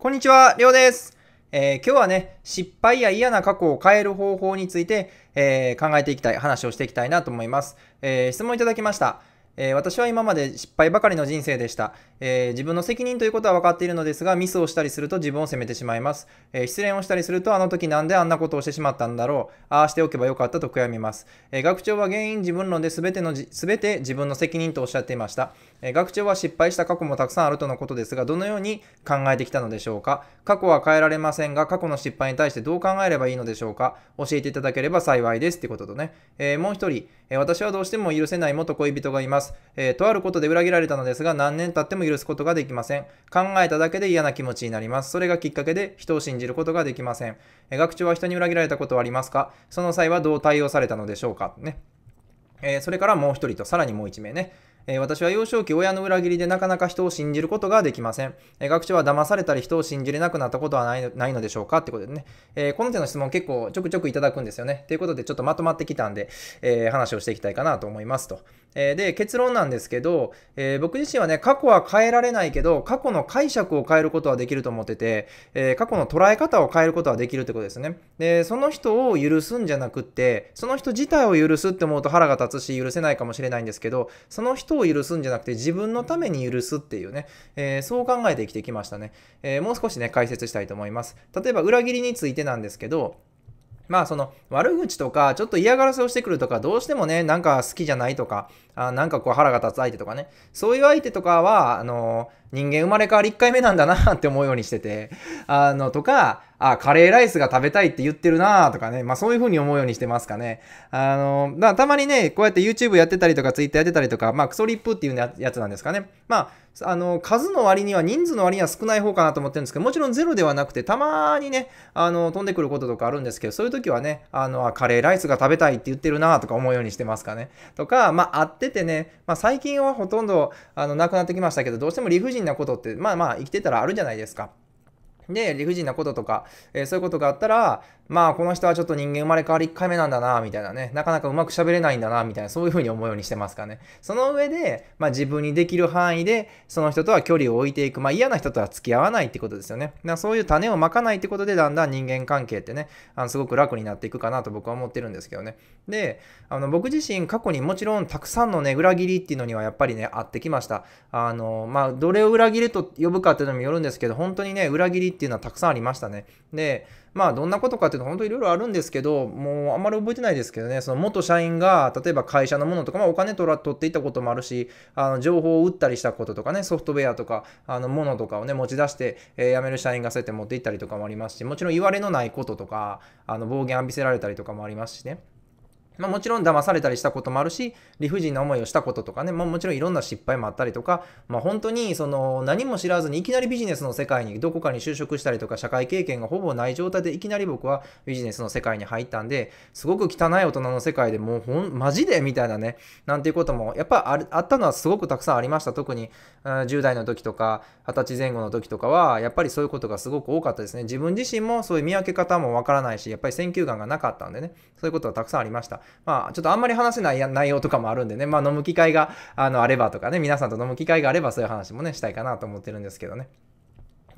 こんにちは、りょうです。えー、今日はね、失敗や嫌な過去を変える方法について、えー、考えていきたい、話をしていきたいなと思います。えー、質問いただきました。えー、私は今まで失敗ばかりの人生でした、えー、自分の責任ということは分かっているのですが、ミスをしたりすると自分を責めてしまいます。えー、失恋をしたりすると、あの時なんであんなことをしてしまったんだろう。ああしておけばよかったと悔やみます。え学長は原因自分論で全てのじ、全て自分の責任とおっしゃっていました。え学長は失敗した過去もたくさんあるとのことですが、どのように考えてきたのでしょうか。過去は変えられませんが、過去の失敗に対してどう考えればいいのでしょうか。教えていただければ幸いです。ってこととね。えもう一人、え私はどうしても許せない元恋人がいます。。えー、とあることで裏切られたのですが、何年経っても許すことができません。考えただけで嫌な気持ちになります。それがきっかけで人を信じることができません。えー、学長は人に裏切られたことはありますかその際はどう対応されたのでしょうかね。えー、それからもう一人と、さらにもう一名ね。え私は幼少期親の裏切りでなかなか人を信じることができません。え学長は騙されたり人を信じれなくなったことはないのでしょうかってことでね、えこの手の質問結構ちょくちょくいただくんですよね。ということでちょっとまとまってきたんで、え話をしていきたいかなと思いますと。えー、で、結論なんですけど、えー、僕自身はね、過去は変えられないけど、過去の解釈を変えることはできると思ってて、えー、過去の捉え方を変えることはできるってことですね。で、その人を許すんじゃなくって、その人自体を許すって思うと腹が立つし、許せないかもしれないんですけど、その人を許すんじゃなくて、自分のために許すっていうね、えそう考えて生きてきましたね。えもう少しね、解説したいと思います。例えば、裏切りについてなんですけど、まあその悪口とかちょっと嫌がらせをしてくるとかどうしてもねなんか好きじゃないとかあなんかこう腹が立つ相手とかねそういう相手とかはあの人間生まれ変わり1回目なんだなって思うようにしててあのとかあ、カレーライスが食べたいって言ってるなーとかね、まあそういう風に思うようにしてますかね。あの、だたまにね、こうやって YouTube やってたりとか Twitter やってたりとか、まあクソリップっていうやつなんですかね。まあ、あの、数の割には、人数の割には少ない方かなと思ってるんですけど、もちろんゼロではなくて、たまにね、あの、飛んでくることとかあるんですけど、そういう時はね、あの、カレーライスが食べたいって言ってるなとか思うようにしてますかね。とか、まあ、会っててね、まあ最近はほとんど、あの、なくなってきましたけど、どうしても理不尽なことって、まあまあ生きてたらあるじゃないですか。で、理不尽なこととか、えー、そういうことがあったら、まあ、この人はちょっと人間生まれ変わり1回目なんだな、みたいなね、なかなかうまく喋れないんだな、みたいな、そういうふうに思うようにしてますかね。その上で、まあ、自分にできる範囲で、その人とは距離を置いていく、まあ、嫌な人とは付き合わないってことですよね。だからそういう種をまかないってことで、だんだん人間関係ってね、あのすごく楽になっていくかなと僕は思ってるんですけどね。で、あの僕自身、過去にもちろんたくさんのね、裏切りっていうのにはやっぱりね、あってきました。あの、まあ、どれを裏切ると呼ぶかっていうのもよるんですけど、本当にね、裏切りってっていうのはたくさんありましたね。で、まあどんなことかっていうと本当いろいろあるんですけど、もうあんまり覚えてないですけどね、その元社員が例えば会社のものとか、まあ、お金取ら取っていたこともあるし、あの情報を売ったりしたこととかね、ソフトウェアとか、あのものとかをね、持ち出して、えー、辞める社員がそうやって持っていったりとかもありますし、もちろん言われのないこととか、あの暴言浴びせられたりとかもありますしね。まあ、もちろん騙されたりしたこともあるし、理不尽な思いをしたこととかね、まあ、もちろんいろんな失敗もあったりとか、まあ、本当にその何も知らずにいきなりビジネスの世界にどこかに就職したりとか、社会経験がほぼない状態でいきなり僕はビジネスの世界に入ったんで、すごく汚い大人の世界でもうほん、マジでみたいなね、なんていうことも、やっぱああったのはすごくたくさんありました。特に、10代の時とか、20歳前後の時とかは、やっぱりそういうことがすごく多かったですね。自分自身もそういう見分け方もわからないし、やっぱり選球眼がなかったんでね、そういうことはたくさんありました。まあ、ちょっとあんまり話せない内容とかもあるんでね、まあ、飲む機会があのあればとかね、皆さんと飲む機会があればそういう話もね、したいかなと思ってるんですけどね。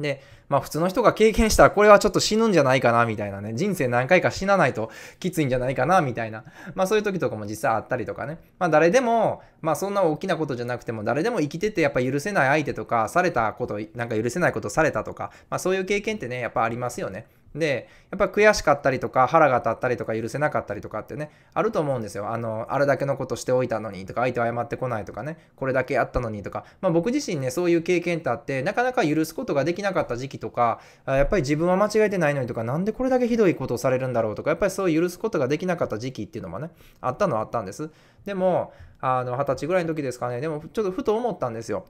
で、まあ普通の人が経験したらこれはちょっと死ぬんじゃないかなみたいなね、人生何回か死なないときついんじゃないかなみたいな、まあそういう時とかも実際あったりとかね、まあ誰でも、まあそんな大きなことじゃなくても誰でも生きててやっぱ許せない相手とか、されたこと、なんか許せないことされたとか、まあそういう経験ってね、やっぱありますよね。で、やっぱ悔しかったりとか腹が立ったりとか許せなかったりとかってね、あると思うんですよ。あの、あれだけのことしておいたのにとか、相手謝ってこないとかね、これだけやったのにとか、まあ僕自身ね、そういう経験ってあって、なかなか許すことができなかった時期とか、やっぱり自分は間違えてないのにとか、なんでこれだけひどいことをされるんだろうとか、やっぱりそういう許すことができなかった時期っていうのもね、あったのはあったんです。でも、あの、二十歳ぐらいの時ですかね、でもちょっとふと思ったんですよ。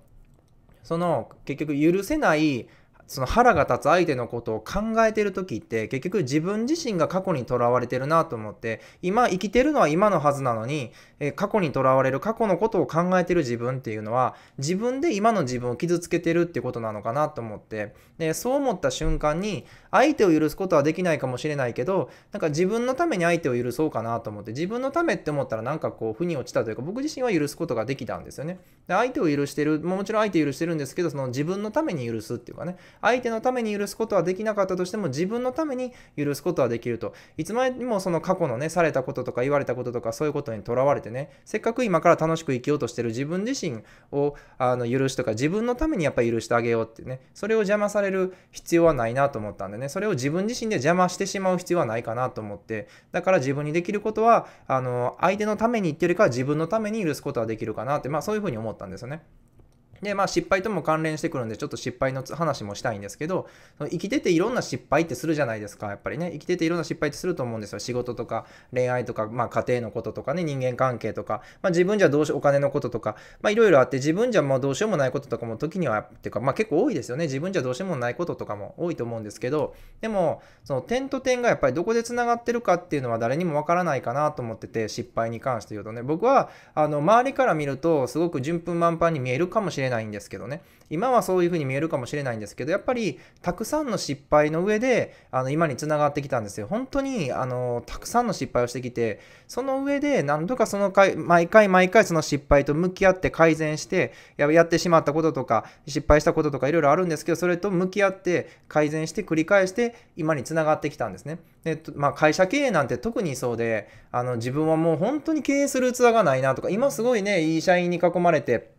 その、結局許せない、その腹が立つ相手のことを考えてる時って結局自分自身が過去にとらわれてるなと思って今生きてるのは今のはずなのに、え過去にとらわれる過去のことを考えてる自分っていうのは自分で今の自分を傷つけてるってことなのかなと思ってでそう思った瞬間に相手を許すことはできないかもしれないけど、なんか自分のために相手を許そうかなと思って、自分のためって思ったらなんかこう、腑に落ちたというか、僕自身は許すことができたんですよね。で相手を許してる、もちろん相手許してるんですけど、その自分のために許すっていうかね、相手のために許すことはできなかったとしても、自分のために許すことはできると。いつまでもその過去のね、されたこととか言われたこととか、そういうことにとらわれてね、せっかく今から楽しく生きようとしてる自分自身をあの許すとか、自分のためにやっぱり許してあげようってね、それを邪魔される必要はないなと思ったんでね、ね。それを自分自身で邪魔してしまう必要はないかなと思って、だから自分にできることは、あの、相手のために言ってるか、自分のために許すことはできるかなって、まあそういうふうに思ったんですよね。で、まあ失敗とも関連してくるんで、ちょっと失敗の話もしたいんですけど、その生きてていろんな失敗ってするじゃないですか、やっぱりね。生きてていろんな失敗ってすると思うんですよ。仕事とか恋愛とか、まあ家庭のこととかね、人間関係とか、まあ自分じゃどうしよう、お金のこととか、まあいろいろあって、自分じゃもうどうしようもないこととかも時には、っていうか、まあ結構多いですよね。自分じゃどうしようもないこととかも多いと思うんですけど、でも、その点と点がやっぱりどこで繋がってるかっていうのは誰にもわからないかなと思ってて、失敗に関して言うとね、僕は、あの、周りから見ると、すごく順風満帆に見えるかもしれないないんですけどね今はそういうふうに見えるかもしれないんですけどやっぱりたくさんの失敗の上であの今につながってきたんですよ本当にあのたくさんの失敗をしてきてその上で何度かその回毎回毎回その失敗と向き合って改善してやってしまったこととか失敗したこととかいろいろあるんですけどそれと向き合って改善して繰り返して今につながってきたんですね。でまあ、会社経営なんて特にそうであの自分はもう本当に経営する器がないなとか今すごいねいい社員に囲まれて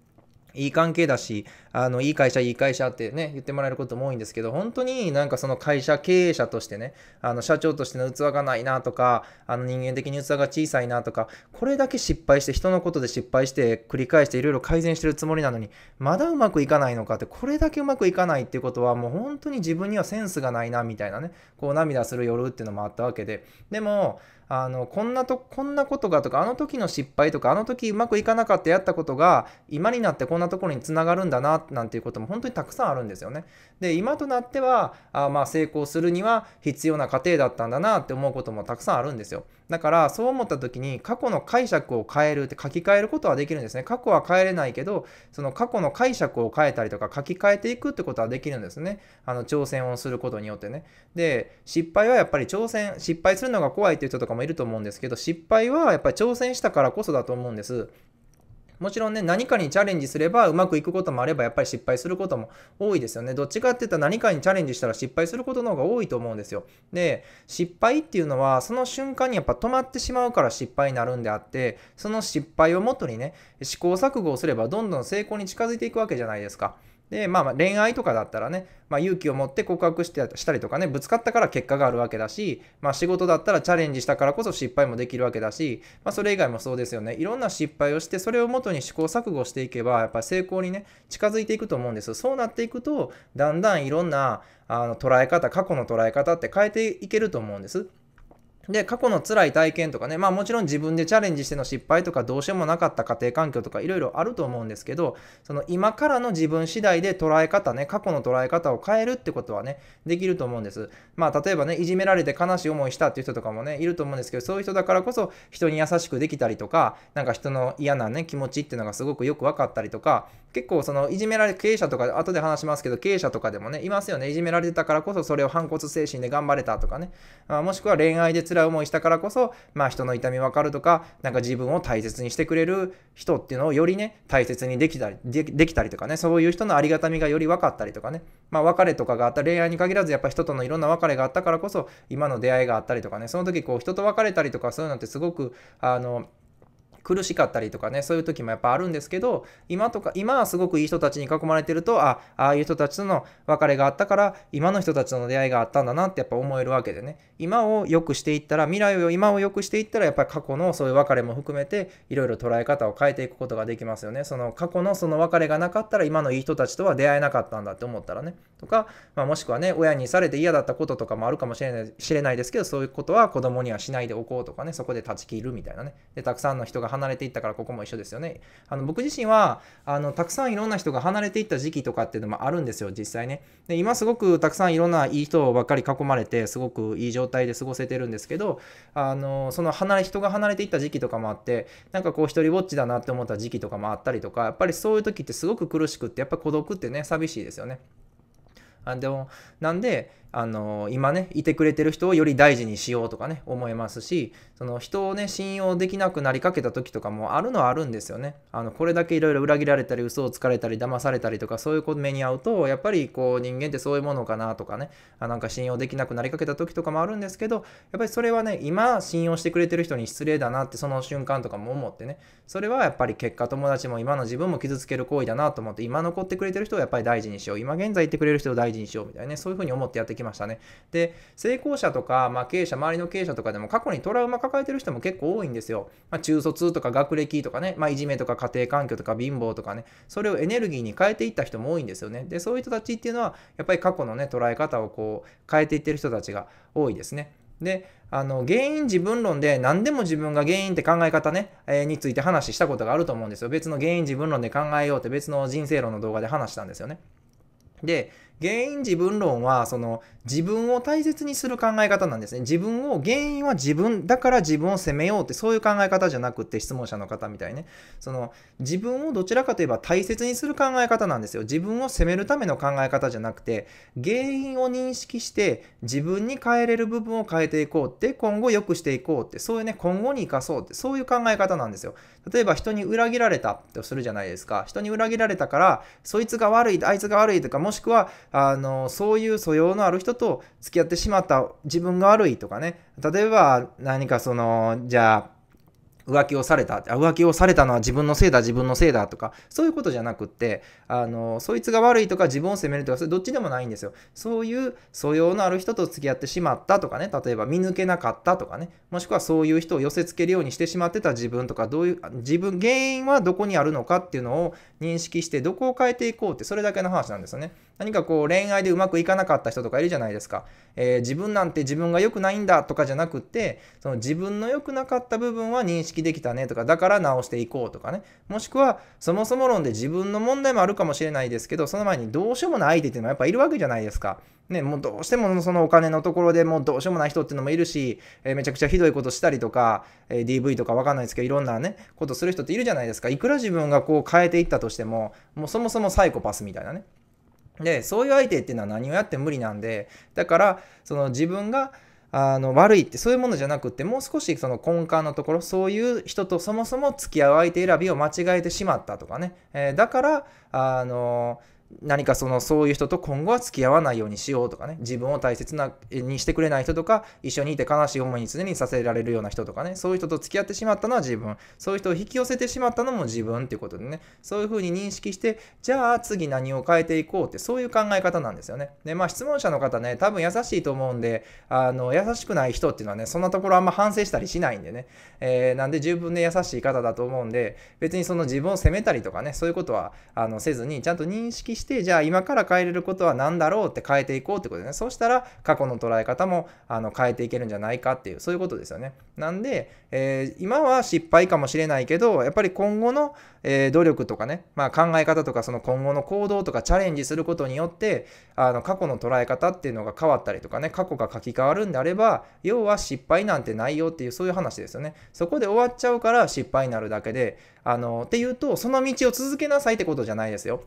いい関係だし、あの、いい会社、いい会社ってね、言ってもらえることも多いんですけど、本当になんかその会社経営者としてね、あの、社長としての器がないなとか、あの、人間的に器が小さいなとか、これだけ失敗して、人のことで失敗して、繰り返していろいろ改善してるつもりなのに、まだうまくいかないのかって、これだけうまくいかないっていうことは、もう本当に自分にはセンスがないな、みたいなね、こう涙する夜っていうのもあったわけで、でも、あのこんなとこんなことがとかあの時の失敗とかあの時うまくいかなかったやったことが今になってこんなところにつながるんだななんていうことも本当にたくさんあるんですよね。で今となってはあまあ成功するには必要な過程だったんだなって思うこともたくさんあるんですよ。だからそう思った時に過去の解釈を変えるって書き換えることはできるんですね。過去は変えれないけど、その過去の解釈を変えたりとか書き換えていくってことはできるんですね。あの挑戦をすることによってね。で、失敗はやっぱり挑戦、失敗するのが怖いっていう人とかもいると思うんですけど、失敗はやっぱり挑戦したからこそだと思うんです。もちろんね、何かにチャレンジすればうまくいくこともあれば、やっぱり失敗することも多いですよね。どっちかって言ったら何かにチャレンジしたら失敗することの方が多いと思うんですよ。で、失敗っていうのは、その瞬間にやっぱ止まってしまうから失敗になるんであって、その失敗をもとにね、試行錯誤をすればどんどん成功に近づいていくわけじゃないですか。で、まあ、恋愛とかだったらね、まあ、勇気を持って告白してしたりとかね、ぶつかったから結果があるわけだし、まあ、仕事だったらチャレンジしたからこそ失敗もできるわけだし、まあ、それ以外もそうですよね。いろんな失敗をして、それをもとに試行錯誤していけば、やっぱ成功にね、近づいていくと思うんです。そうなっていくと、だんだんいろんなあの捉え方、過去の捉え方って変えていけると思うんです。で、過去の辛い体験とかね、まあもちろん自分でチャレンジしての失敗とかどうしようもなかった家庭環境とかいろいろあると思うんですけど、その今からの自分次第で捉え方ね、過去の捉え方を変えるってことはね、できると思うんです。まあ例えばね、いじめられて悲しい思いしたっていう人とかもね、いると思うんですけど、そういう人だからこそ人に優しくできたりとか、なんか人の嫌なね、気持ちっていうのがすごくよく分かったりとか、結構そのいじめられ、経営者とか、後で話しますけど、経営者とかでもね、いますよね。いじめられてたからこそそれを反骨精神で頑張れたとかね、あもしくは恋愛で辛い思いしたからこそ、まあ人の痛み分かるとか、なんか自分を大切にしてくれる人っていうのをよりね、大切にできたり、でできたりとかね、そういう人のありがたみがより分かったりとかね、まあ別れとかがあった恋愛に限らずやっぱ人とのいろんな別れがあったからこそ、今の出会いがあったりとかね、その時こう人と別れたりとかそういうのってすごく、あの、苦しかったりとかね、そういう時もやっぱあるんですけど、今とか、今はすごくいい人たちに囲まれてると、あ、あいう人たちとの別れがあったから、今の人たちとの出会いがあったんだなってやっぱ思えるわけでね、今を良くしていったら、未来を今を良くしていったら、やっぱり過去のそういう別れも含めて、いろいろ捉え方を変えていくことができますよね。その過去のその別れがなかったら、今のいい人たちとは出会えなかったんだって思ったらね、とか、まあ、もしくはね、親にされて嫌だったこととかもあるかもしれない、知れないですけど、そういうことは子供にはしないでおこうとかね、そこで断ち切るみたいなね。で、たくさんの人が離れていったからここも一緒ですよね。あの僕自身はあのたくさんいろんな人が離れていった時期とかっていうのもあるんですよ実際ね。で今すごくたくさんいろんないい人ばっかり囲まれてすごくいい状態で過ごせてるんですけどあのその離れ人が離れていった時期とかもあってなんかこう一人ぼっちだなって思った時期とかもあったりとかやっぱりそういう時ってすごく苦しくってやっぱ孤独ってね寂しいですよね。あでもなんであの今ねいてくれてる人をより大事にしようとかね思いますしその人をね信用できなくなりかけた時とかもあるのはあるんですよねあのこれだけいろいろ裏切られたり嘘をつかれたり騙されたりとかそういう目に遭うとやっぱりこう人間ってそういうものかなとかねあなんか信用できなくなりかけた時とかもあるんですけどやっぱりそれはね今信用してくれてる人に失礼だなってその瞬間とかも思ってねそれはやっぱり結果友達も今の自分も傷つける行為だなと思って今残ってくれてる人をやっぱり大事にしよう今現在いてくれる人を大事に事にしようみたいなね、そういうふうに思ってやってきましたね。で、成功者とか、まあ、経営者、周りの経営者とかでも過去にトラウマ抱えてる人も結構多いんですよ。まあ、中卒とか学歴とかね、まあ、いじめとか家庭環境とか貧乏とかね、それをエネルギーに変えていった人も多いんですよね。で、そういう人たちっていうのは、やっぱり過去のね、捉え方をこう、変えていってる人たちが多いですね。であの原因自分論で何でも自分が原因って考え方ね、えー、について話したことがあると思うんですよ別の原因自分論で考えようって別の人生論の動画で話したんですよねで原因自分論はその自分を大切にする考え方なんですね。自分を、原因は自分、だから自分を責めようってそういう考え方じゃなくって質問者の方みたいね。その自分をどちらかといえば大切にする考え方なんですよ。自分を責めるための考え方じゃなくて、原因を認識して自分に変えれる部分を変えていこうって、今後良くしていこうって、そういうね、今後に生かそうって、そういう考え方なんですよ。例えば人に裏切られたとするじゃないですか。人に裏切られたから、そいつが悪い、あいつが悪いとか、もしくは、あのそういう素養のある人と付き合ってしまった自分が悪いとかね例えば何かそのじゃあ浮気をされた浮気をされたのは自分のせいだ自分のせいだとかそういうことじゃなくってあのそいつが悪いとか自分を責めるとかそれどっちでもないんですよそういう素養のある人と付き合ってしまったとかね例えば見抜けなかったとかねもしくはそういう人を寄せつけるようにしてしまってた自分とかどういう自分原因はどこにあるのかっていうのを認識してどこを変えていこうってそれだけの話なんですよね何かこう恋愛でうまくいかなかった人とかいるじゃないですか、えー、自分なんて自分が良くないんだとかじゃなくってその自分の良くなかった部分は認識できたねとかだから直していこうとかねもしくはそもそも論で自分の問題もあるかもしれないですけどその前にどうしようもない相手っていうのはやっぱいるわけじゃないですか。ね、もうどうしてもそのお金のところでもうどうしようもない人っていうのもいるし、えー、めちゃくちゃひどいことしたりとか、えー、DV とかわかんないですけどいろんなねことする人っているじゃないですかいくら自分がこう変えていったとしてももうそもそもサイコパスみたいなねでそういう相手っていうのは何をやっても無理なんでだからその自分があの悪いってそういうものじゃなくてもう少しその根幹のところそういう人とそもそも付き合う相手選びを間違えてしまったとかね、えー、だからあのー何かそのそういう人と今後は付き合わないようにしようとかね自分を大切なにしてくれない人とか一緒にいて悲しい思いに常にさせられるような人とかねそういう人と付き合ってしまったのは自分そういう人を引き寄せてしまったのも自分っていうことでねそういうふうに認識してじゃあ次何を変えていこうってそういう考え方なんですよねでまあ質問者の方ね多分優しいと思うんであの優しくない人っていうのはねそんなところあんま反省したりしないんでね、えー、なんで十分で優しい方だと思うんで別にその自分を責めたりとかねそういうことはあのせずにちゃんと認識してしてじゃあ今から変えれることは何だろうって変えていこうってことですねそうしたら過去の捉え方もあの変えていけるんじゃないかっていうそういうことですよねなんで、えー、今は失敗かもしれないけどやっぱり今後の、えー、努力とかね、まあ、考え方とかその今後の行動とかチャレンジすることによってあの過去の捉え方っていうのが変わったりとかね過去が書き換わるんであれば要は失敗なんてないよっていうそういう話ですよねそこで終わっちゃうから失敗になるだけであのっていうとその道を続けなさいってことじゃないですよ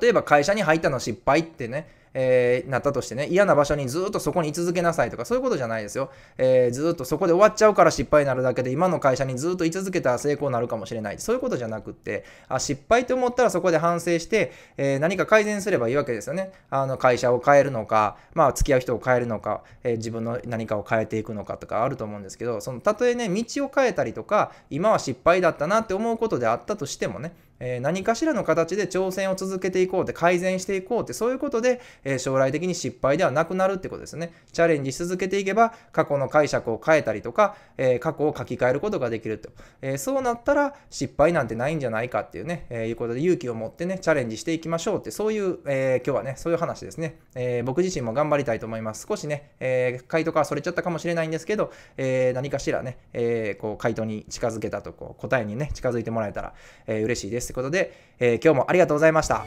例えば会社に入ったの失敗ってね、えー、なったとしてね、嫌な場所にずっとそこに居続けなさいとか、そういうことじゃないですよ。えー、ずっとそこで終わっちゃうから失敗になるだけで、今の会社にずっと居続けたら成功になるかもしれない。そういうことじゃなくって、あ失敗と思ったらそこで反省して、えー、何か改善すればいいわけですよね。あの会社を変えるのか、まあ、付き合う人を変えるのか、え自分の何かを変えていくのかとかあると思うんですけど、そのたとえね、道を変えたりとか、今は失敗だったなって思うことであったとしてもね、え何かしらの形で挑戦を続けていこうって改善していこうってそういうことで、え将来的に失敗ではなくなるってことですねチャレンジし続けていけば過去の解釈を変えたりとか、え過去を書き換えることができると、えそうなったら失敗なんてないんじゃないかっていうね、えいうことで勇気を持ってねチャレンジしていきましょうってそういう、え今日はねそういう話ですね、え僕自身も頑張りたいと思います少しね、え回答からそれちゃったかもしれないんですけど、え何かしらね、えこう回答に近づけたとこう答えにね近づいてもらえたら、えー、嬉しいですということで、えー、今日もありがとうございました。